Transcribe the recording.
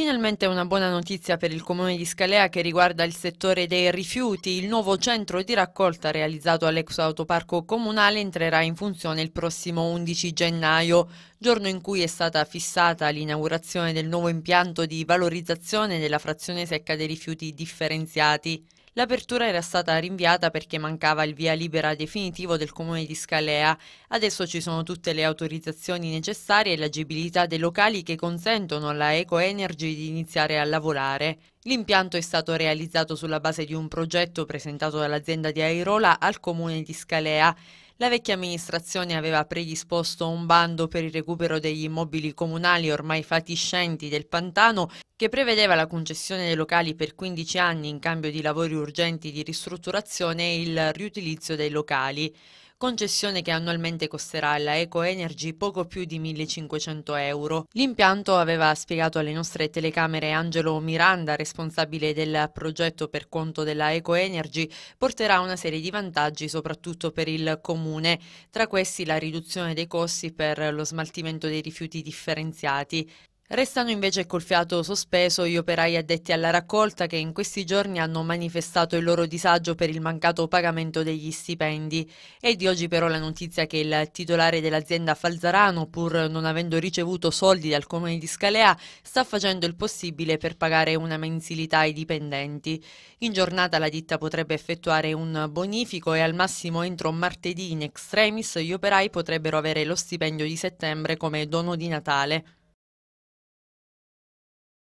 Finalmente una buona notizia per il comune di Scalea che riguarda il settore dei rifiuti. Il nuovo centro di raccolta realizzato all'ex autoparco comunale entrerà in funzione il prossimo 11 gennaio, giorno in cui è stata fissata l'inaugurazione del nuovo impianto di valorizzazione della frazione secca dei rifiuti differenziati. L'apertura era stata rinviata perché mancava il via libera definitivo del comune di Scalea. Adesso ci sono tutte le autorizzazioni necessarie e l'agibilità dei locali che consentono alla Eco Energy di iniziare a lavorare. L'impianto è stato realizzato sulla base di un progetto presentato dall'azienda di Airola al comune di Scalea. La vecchia amministrazione aveva predisposto un bando per il recupero degli immobili comunali ormai fatiscenti del pantano che prevedeva la concessione dei locali per 15 anni in cambio di lavori urgenti di ristrutturazione e il riutilizzo dei locali concessione che annualmente costerà alla Eco Energy poco più di 1.500 euro. L'impianto, aveva spiegato alle nostre telecamere Angelo Miranda, responsabile del progetto per conto della Eco Energy, porterà una serie di vantaggi soprattutto per il comune, tra questi la riduzione dei costi per lo smaltimento dei rifiuti differenziati. Restano invece col fiato sospeso gli operai addetti alla raccolta che in questi giorni hanno manifestato il loro disagio per il mancato pagamento degli stipendi. È di oggi però la notizia che il titolare dell'azienda Falzarano, pur non avendo ricevuto soldi dal comune di Scalea, sta facendo il possibile per pagare una mensilità ai dipendenti. In giornata la ditta potrebbe effettuare un bonifico e al massimo entro martedì in extremis gli operai potrebbero avere lo stipendio di settembre come dono di Natale.